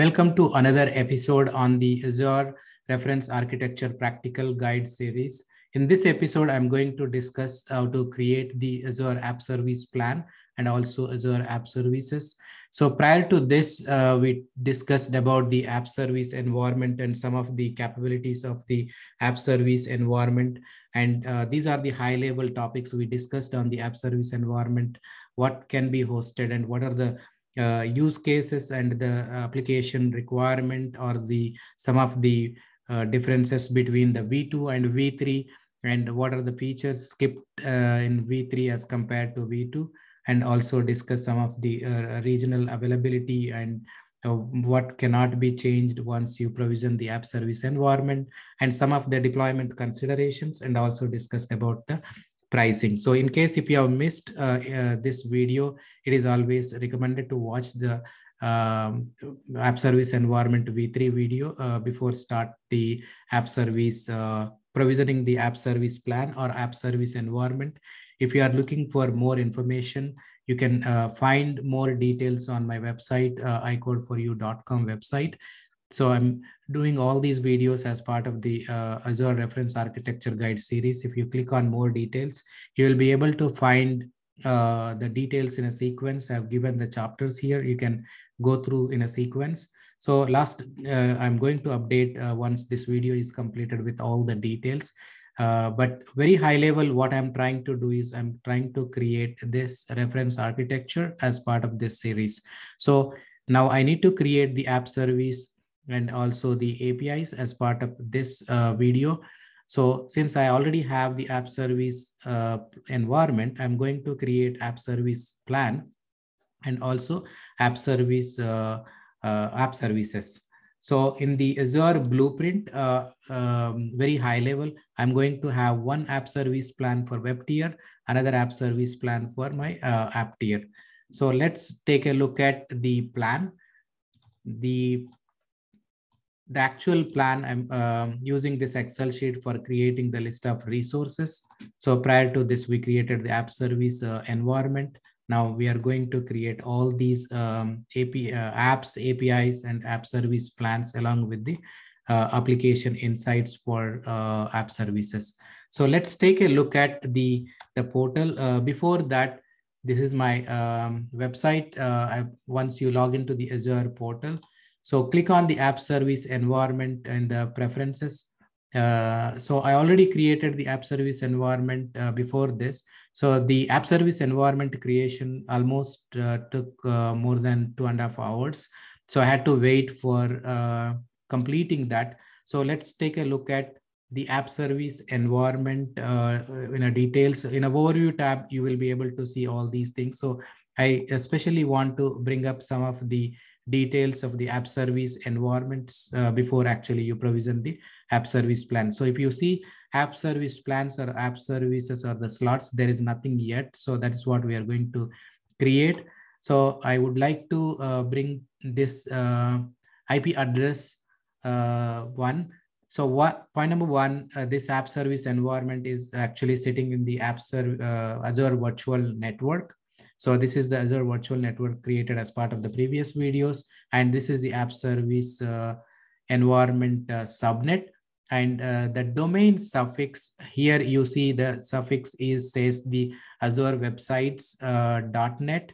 Welcome to another episode on the Azure Reference Architecture Practical Guide series. In this episode, I'm going to discuss how to create the Azure App Service Plan and also Azure App Services. So prior to this, uh, we discussed about the app service environment and some of the capabilities of the app service environment. And uh, these are the high level topics we discussed on the app service environment, what can be hosted and what are the uh, use cases and the application requirement or the some of the uh, differences between the v2 and v3 and what are the features skipped uh, in v3 as compared to v2 and also discuss some of the uh, regional availability and uh, what cannot be changed once you provision the app service environment and some of the deployment considerations and also discussed about the pricing. So in case if you have missed uh, uh, this video, it is always recommended to watch the um, app service environment v3 video uh, before start the app service uh, provisioning the app service plan or app service environment. If you are looking for more information, you can uh, find more details on my website, uh, icodeforyou.com website. So I'm doing all these videos as part of the uh, Azure Reference Architecture Guide series. If you click on more details, you will be able to find uh, the details in a sequence. I've given the chapters here. You can go through in a sequence. So last, uh, I'm going to update uh, once this video is completed with all the details. Uh, but very high level, what I'm trying to do is I'm trying to create this reference architecture as part of this series. So now I need to create the app service and also the APIs as part of this uh, video. So since I already have the app service uh, environment, I'm going to create app service plan and also app service uh, uh app services. So in the Azure blueprint, uh, um, very high level, I'm going to have one app service plan for web tier, another app service plan for my uh, app tier. So let's take a look at the plan. The the actual plan, I'm uh, using this Excel sheet for creating the list of resources. So prior to this, we created the app service uh, environment. Now we are going to create all these um, AP, uh, apps, APIs, and app service plans along with the uh, application insights for uh, app services. So let's take a look at the, the portal. Uh, before that, this is my um, website. I, once you log into the Azure portal, so click on the app service environment and the preferences. Uh, so I already created the app service environment uh, before this. So the app service environment creation almost uh, took uh, more than two and a half hours. So I had to wait for uh, completing that. So let's take a look at the app service environment uh, in a details. In a overview tab, you will be able to see all these things. So I especially want to bring up some of the details of the app service environments uh, before actually you provision the app service plan. So if you see app service plans or app services or the slots, there is nothing yet. So that is what we are going to create. So I would like to uh, bring this uh, IP address uh, one. So what point number one, uh, this app service environment is actually sitting in the app serv uh, Azure virtual network. So this is the Azure Virtual Network created as part of the previous videos. And this is the app service uh, environment uh, subnet. And uh, the domain suffix here, you see the suffix is says the Azure websites dot uh, .net.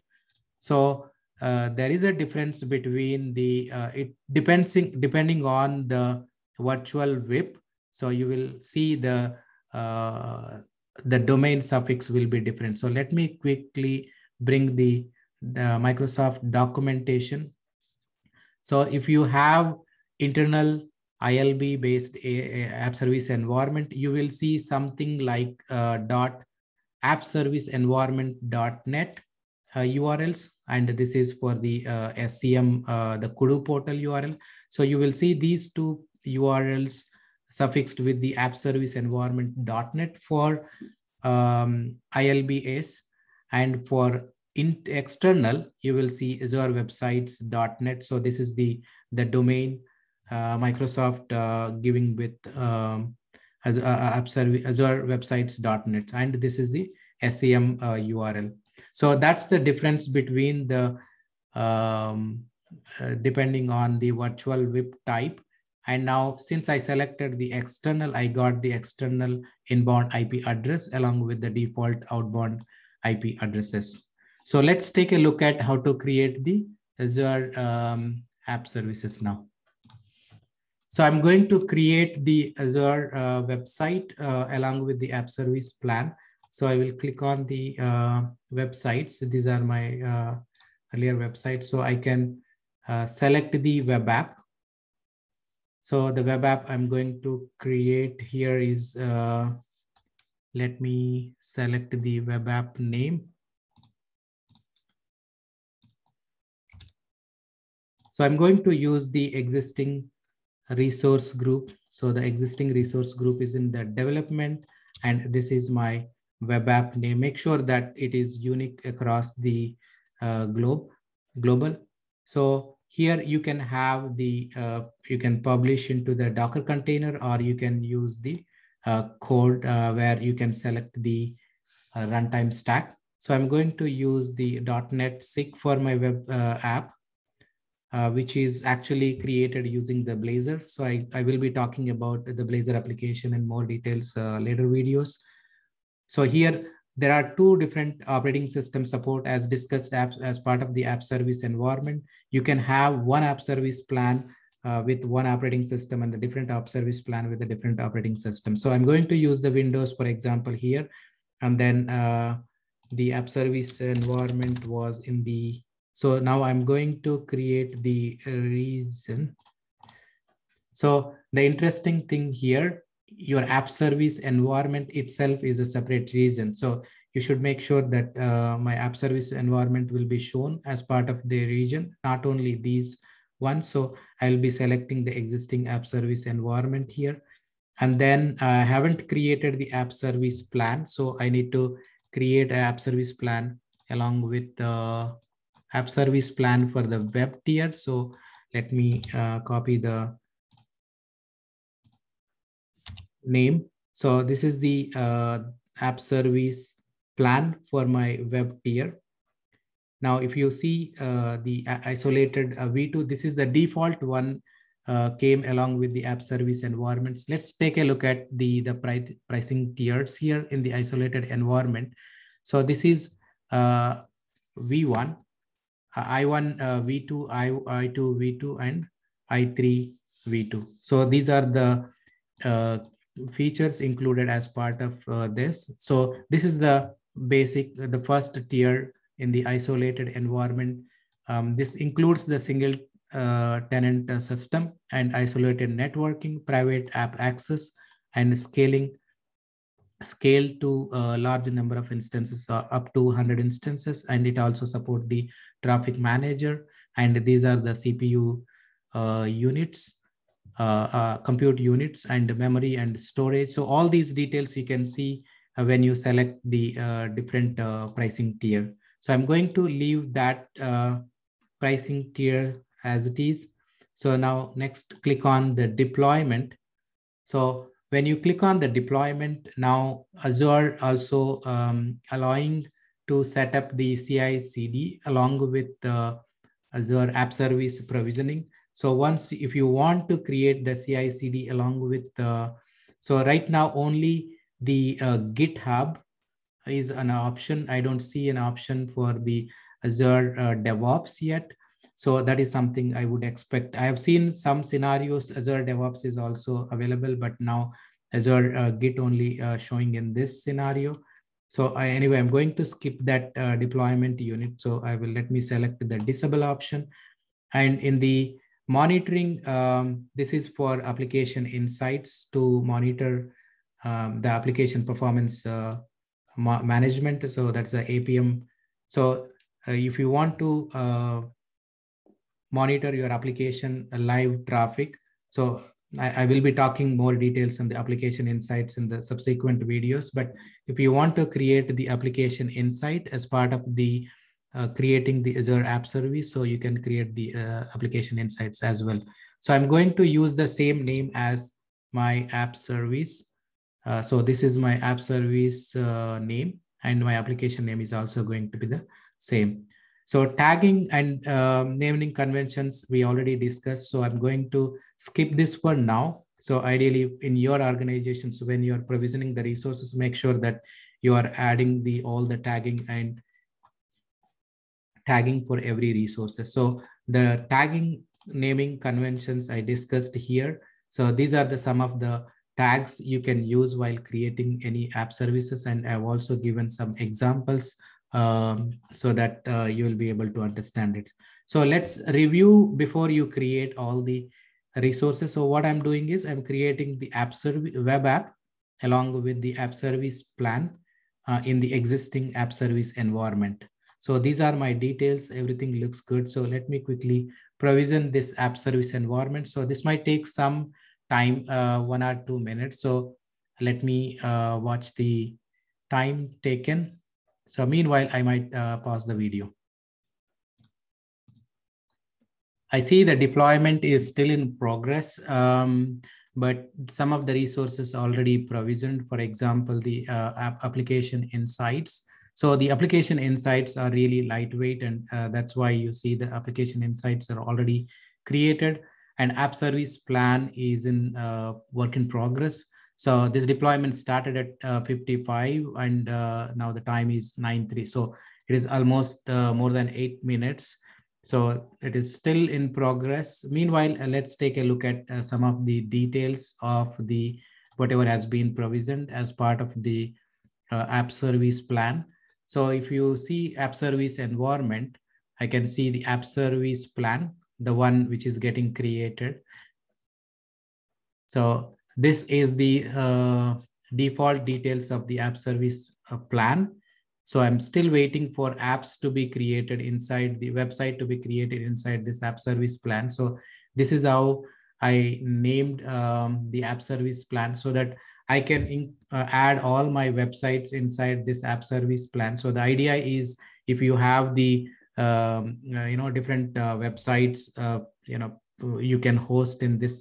So uh, there is a difference between the uh, it depends in, depending on the virtual web. so you will see the uh, the domain suffix will be different so let me quickly bring the, the uh, Microsoft documentation. So if you have internal ILB based app service environment, you will see something like uh, dot appserviceenvironment.net uh, URLs. And this is for the uh, SCM, uh, the Kudu portal URL. So you will see these two URLs suffixed with the appserviceenvironment.net for um, ILBs and for in external, you will see azurewebsites.net. So this is the, the domain uh, Microsoft uh, giving with um, Azure, uh, uh, websites.net azurewebsites.net. And this is the SEM URL. Uh, so that's the difference between the, um, depending on the virtual WIP type. And now since I selected the external, I got the external inbound IP address along with the default outbound IP addresses. So let's take a look at how to create the Azure um, app services now. So I'm going to create the Azure uh, website uh, along with the app service plan. So I will click on the uh, websites. These are my uh, earlier websites. So I can uh, select the web app. So the web app I'm going to create here is uh, let me select the web app name. So I'm going to use the existing resource group. So the existing resource group is in the development and this is my web app name. Make sure that it is unique across the uh, globe, global. So here you can have the, uh, you can publish into the Docker container or you can use the uh, code uh, where you can select the uh, runtime stack. So I'm going to use the .NET SIG for my web app. Uh, which is actually created using the Blazor. So I, I will be talking about the Blazor application in more details uh, later videos. So here, there are two different operating system support as discussed apps, as part of the app service environment. You can have one app service plan uh, with one operating system and the different app service plan with a different operating system. So I'm going to use the Windows, for example, here. And then uh, the app service environment was in the, so now I'm going to create the reason. So the interesting thing here, your app service environment itself is a separate reason. So you should make sure that uh, my app service environment will be shown as part of the region, not only these one. So I'll be selecting the existing app service environment here. And then I haven't created the app service plan. So I need to create an app service plan along with the app service plan for the web tier. So let me uh, copy the name. So this is the uh, app service plan for my web tier. Now, if you see uh, the uh, isolated uh, V2, this is the default one came along with the app service environments. Let's take a look at the, the pricing tiers here in the isolated environment. So this is V1, I1, V2, I, I2, V2, and I3, V2. So these are the uh, features included as part of uh, this. So this is the basic, the first tier in the isolated environment. Um, this includes the single uh, tenant uh, system and isolated networking, private app access, and scaling scale to a uh, large number of instances uh, up to 100 instances and it also support the traffic manager and these are the cpu uh, units uh, compute units and memory and storage so all these details you can see when you select the different pricing tier so I'm going to leave that uh, pricing tier as it is. So now next click on the deployment. So when you click on the deployment, now Azure also um, allowing to set up the CI CD along with uh, Azure App Service provisioning. So once if you want to create the CI CD along with, uh, so right now only the uh, GitHub is an option. I don't see an option for the Azure uh, DevOps yet. So that is something I would expect. I have seen some scenarios, Azure DevOps is also available, but now Azure uh, Git only uh, showing in this scenario. So I, anyway, I'm going to skip that uh, deployment unit. So I will let me select the disable option. And in the monitoring, um, this is for application insights to monitor um, the application performance uh, ma management. So that's the APM. So uh, if you want to uh, monitor your application uh, live traffic, so I, I, will be talking more details on the application insights in the subsequent videos. But if you want to create the application insight as part of the uh, creating the Azure app service, so you can create the uh, application insights as well. So I'm going to use the same name as my app service. Uh, so this is my app service uh, name and my application name is also going to be the same. So tagging and uh, naming conventions we already discussed. So I'm going to skip this for now. So ideally in your organizations, when you're provisioning the resources, make sure that you are adding the all the tagging and tagging for every resources. So the tagging naming conventions I discussed here. So these are the some of the tags you can use while creating any app services. And I've also given some examples um, so that uh, you will be able to understand it. So let's review before you create all the resources. So what I'm doing is I'm creating the app service web app along with the app service plan uh, in the existing app service environment. So these are my details. Everything looks good. So let me quickly provision this app service environment. So this might take some time uh, one or two minutes. So let me uh, watch the time taken. So meanwhile, I might uh, pause the video. I see the deployment is still in progress, um, but some of the resources already provisioned, for example, the uh, application insights. So the application insights are really lightweight and uh, that's why you see the application insights are already created and app service plan is in uh, work in progress. So this deployment started at uh, 55 and uh, now the time is 93. So it is almost uh, more than eight minutes. So it is still in progress. Meanwhile, uh, let's take a look at uh, some of the details of the whatever has been provisioned as part of the app service plan. So if you see app service environment, I can see the app service plan the one which is getting created. So this is the uh, default details of the app service uh, plan. So I'm still waiting for apps to be created inside the website to be created inside this app service plan. So this is how I named um, the app service plan so that I can in, uh, add all my websites inside this app service plan. So the idea is if you have the um, uh, you know different uh, websites uh, you know you can host in this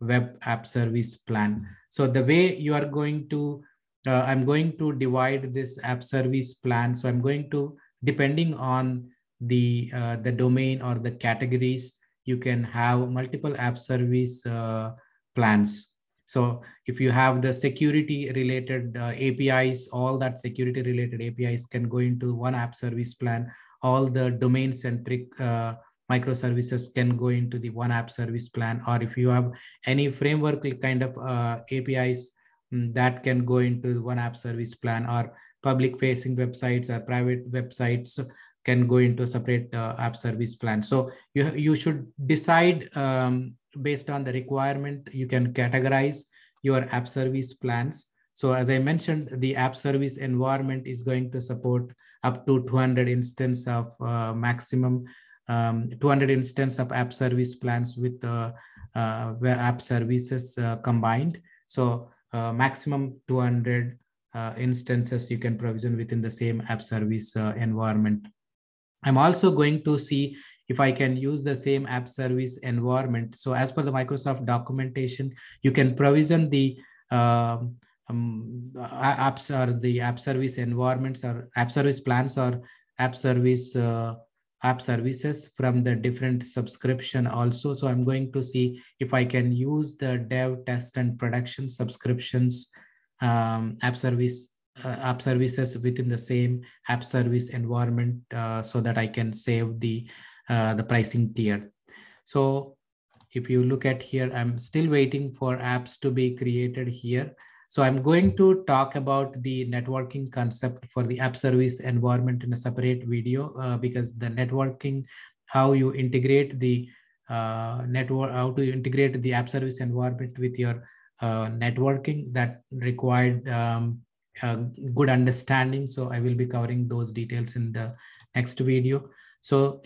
web app service plan so the way you are going to i'm going to divide this app service plan so i'm going to depending on the uh, the domain or the categories you can have multiple app service uh, plans so if you have the security related uh, apis all that security related apis can go into one app service plan all the domain centric uh, microservices can go into the one app service plan or if you have any framework kind of uh, apis mm, that can go into one app service plan or public facing websites or private websites can go into a separate uh, app service plan so you you should decide um, based on the requirement you can categorize your app service plans so as i mentioned the app service environment is going to support up to 200 instance of uh, maximum um, 200 instance of app service plans with uh, uh, app services uh, combined. So uh, maximum 200 uh, instances you can provision within the same app service environment. I'm also going to see if I can use the same app service environment. So as per the Microsoft documentation, you can provision the um, um, apps or the app service environments or app service plans or app service uh, app services from the different subscription also. So I'm going to see if I can use the dev test and production subscriptions um, app service uh, app services within the same app service environment uh, so that I can save the uh, the pricing tier. So if you look at here, I'm still waiting for apps to be created here. So I'm going to talk about the networking concept for the app service environment in a separate video uh, because the networking, how you integrate the uh, network, how to integrate the app service environment with your uh, networking that required um, good understanding. So I will be covering those details in the next video. So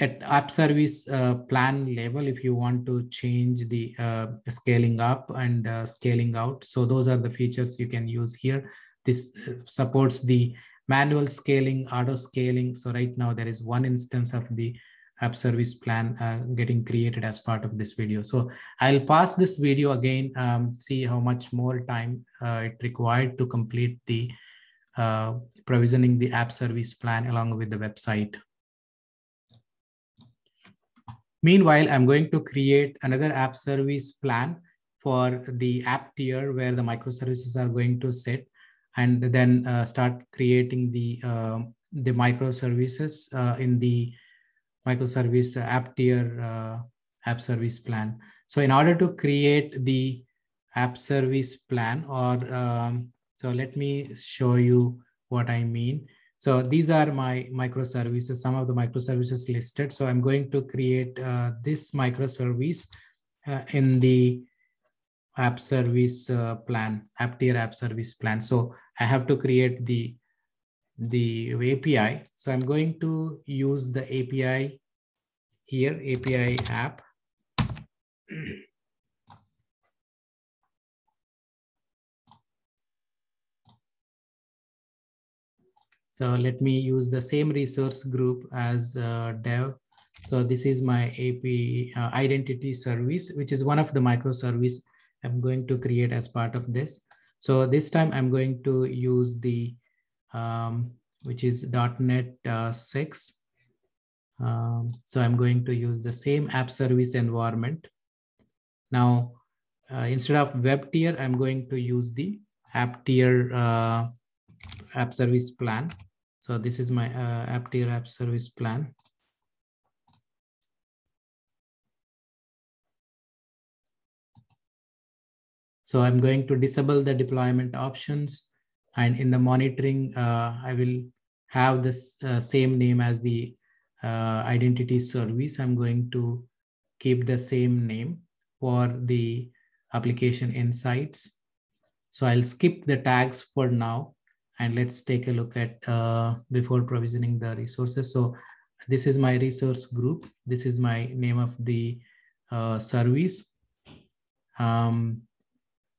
at app service uh, plan level if you want to change the uh, scaling up and uh, scaling out so those are the features you can use here this uh, supports the manual scaling auto scaling so right now there is one instance of the app service plan uh, getting created as part of this video so i'll pass this video again um, see how much more time uh, it required to complete the provisioning the app service plan along with the website Meanwhile, I'm going to create another app service plan for the app tier where the microservices are going to sit and then uh, start creating the, uh, the microservices uh, in the microservice app tier uh, app service plan. So in order to create the app service plan or um, so let me show you what I mean. So these are my microservices, some of the microservices listed. So I'm going to create uh, this microservice uh, in the app service uh, plan, app tier app service plan. So I have to create the, the API. So I'm going to use the API here, API app. So let me use the same resource group as uh, dev. So this is my AP uh, identity service, which is one of the microservice I'm going to create as part of this. So this time I'm going to use the, um, which is .NET uh, 6. Um, so I'm going to use the same app service environment. Now, uh, instead of web tier, I'm going to use the app tier uh, app service plan. So this is my uh, AppTier app service plan. So I'm going to disable the deployment options. And in the monitoring, uh, I will have this uh, same name as the uh, identity service. I'm going to keep the same name for the application insights. So I'll skip the tags for now and let's take a look at uh, before provisioning the resources. So this is my resource group. This is my name of the uh, service. Um,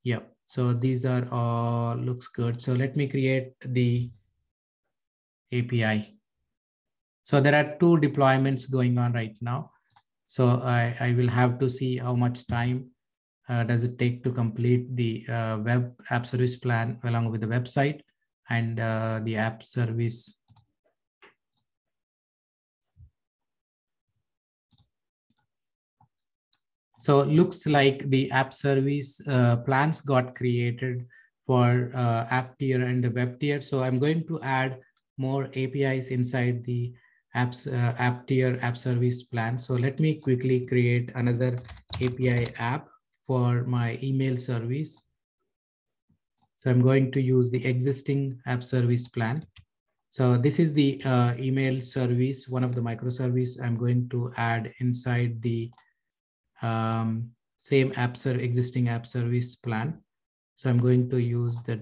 yeah, so these are all looks good. So let me create the API. So there are two deployments going on right now. So I, I will have to see how much time uh, does it take to complete the uh, web app service plan along with the website and uh, the app service So looks like the app service uh, plans got created for uh, app tier and the web tier. So I'm going to add more APIs inside the apps, uh, app tier app service plan. So let me quickly create another API app for my email service. So I'm going to use the existing app service plan. So this is the uh, email service, one of the microservice I'm going to add inside the um, same app ser existing app service plan. So I'm going to use the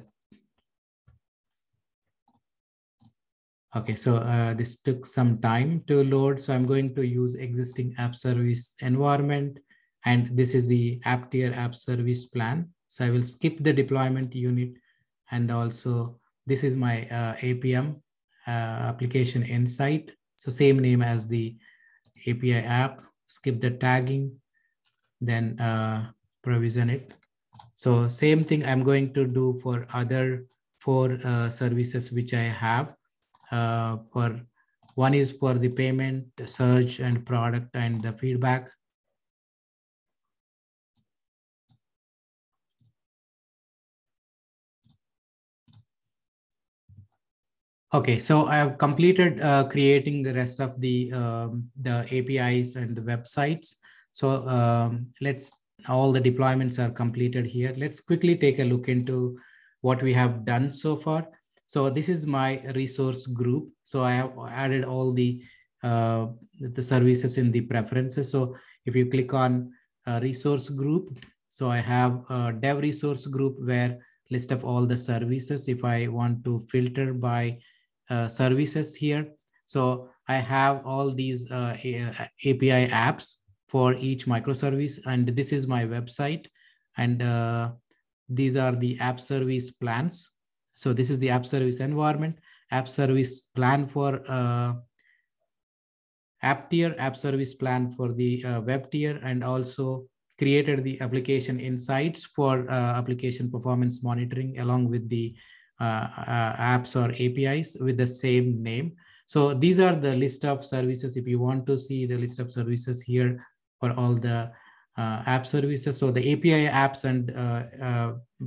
Okay, so uh, this took some time to load. So I'm going to use existing app service environment. And this is the app tier app service plan. So I will skip the deployment unit. And also this is my uh, APM uh, application insight. So same name as the API app, skip the tagging, then uh, provision it. So same thing I'm going to do for other four uh, services which I have uh, for one is for the payment, search and product and the feedback. Okay, so I have completed uh, creating the rest of the um, the APIs and the websites. So um, let's all the deployments are completed here. Let's quickly take a look into what we have done so far. So this is my resource group. So I have added all the uh, the services in the preferences. So if you click on uh, resource group, so I have a dev resource group where list of all the services. If I want to filter by uh, services here. So I have all these uh, API uh, apps for each microservice. And this is my website. And these are the app service plans. So this is the app service environment, app service plan for uh, app tier, app service plan for the uh, web tier, and also created the application insights for uh, application performance monitoring along with the uh, uh, apps or APIs with the same name. So these are the list of services. If you want to see the list of services here for all the uh, app services, so the API apps and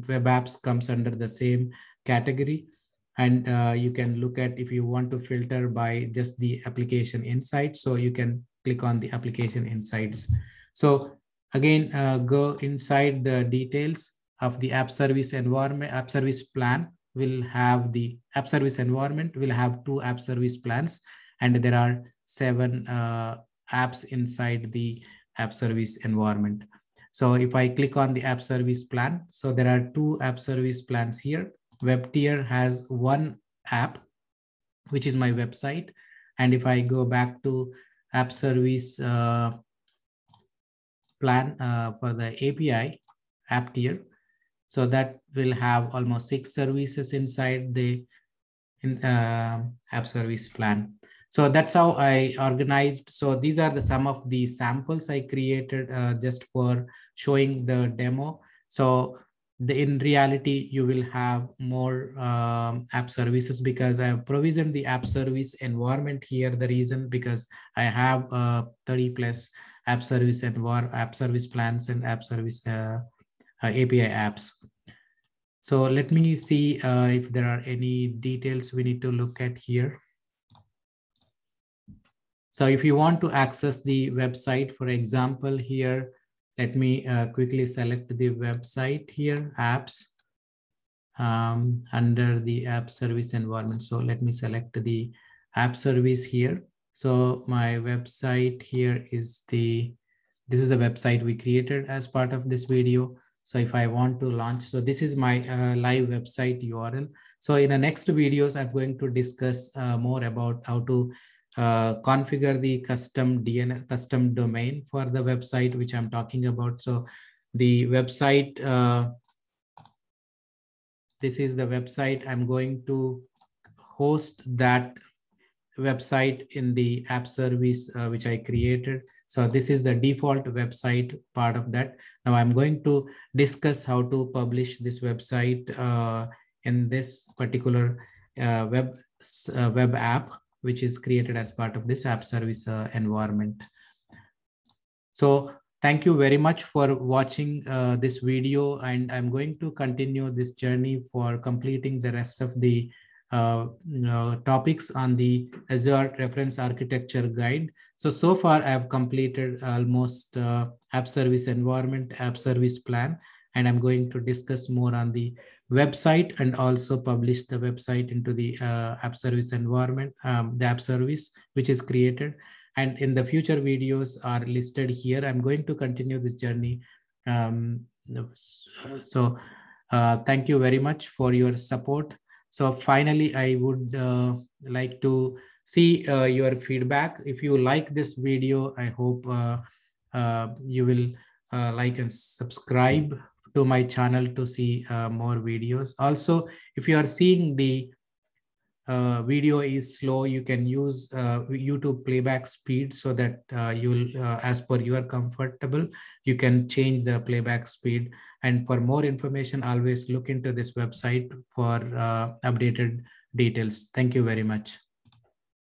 web apps comes under the same category. And you can look at if you want to filter by just the application insights. So you can click on the application insights. So again, uh, go inside the details of the app service environment, app service plan will have the app service environment will have two app service plans and there are seven uh, apps inside the app service environment so if i click on the app service plan so there are two app service plans here web tier has one app which is my website and if i go back to app service uh, plan uh, for the api app tier so that will have almost six services inside the in, uh, app service plan. So that's how I organized. So these are the some of the samples I created uh, just for showing the demo. So the, in reality, you will have more um, app services because I have provisioned the app service environment here. The reason because I have uh, 30 plus app service and war app service plans and app service uh, uh, API apps. So let me see uh, if there are any details we need to look at here. So if you want to access the website, for example, here, let me uh, quickly select the website here, apps, um, under the app service environment. So let me select the app service here. So my website here is the, this is the website we created as part of this video. So if I want to launch, so this is my uh, live website URL. So in the next videos, I'm going to discuss uh, more about how to uh, configure the custom DNS, custom domain for the website, which I'm talking about. So the website, uh, this is the website I'm going to host that website in the app service uh, which I created. So this is the default website part of that. Now I'm going to discuss how to publish this website uh, in this particular uh, web uh, web app, which is created as part of this app service uh, environment. So thank you very much for watching uh, this video and I'm going to continue this journey for completing the rest of the uh, topics on the Azure Reference Architecture Guide. So, so far I've completed almost uh, app service environment, app service plan, and I'm going to discuss more on the website and also publish the website into the uh, app service environment, um, the app service, which is created. And in the future videos are listed here. I'm going to continue this journey. Um, so uh, thank you very much for your support. So finally, I would uh, like to see uh, your feedback. If you like this video, I hope uh, uh you will uh, like and subscribe to my channel to see uh, more videos. Also, if you are seeing the uh, video is slow, you can use uh, YouTube playback speed so that uh, you'll, uh, as per your comfortable, you can change the playback speed. And for more information, always look into this website for uh, updated details. Thank you very much.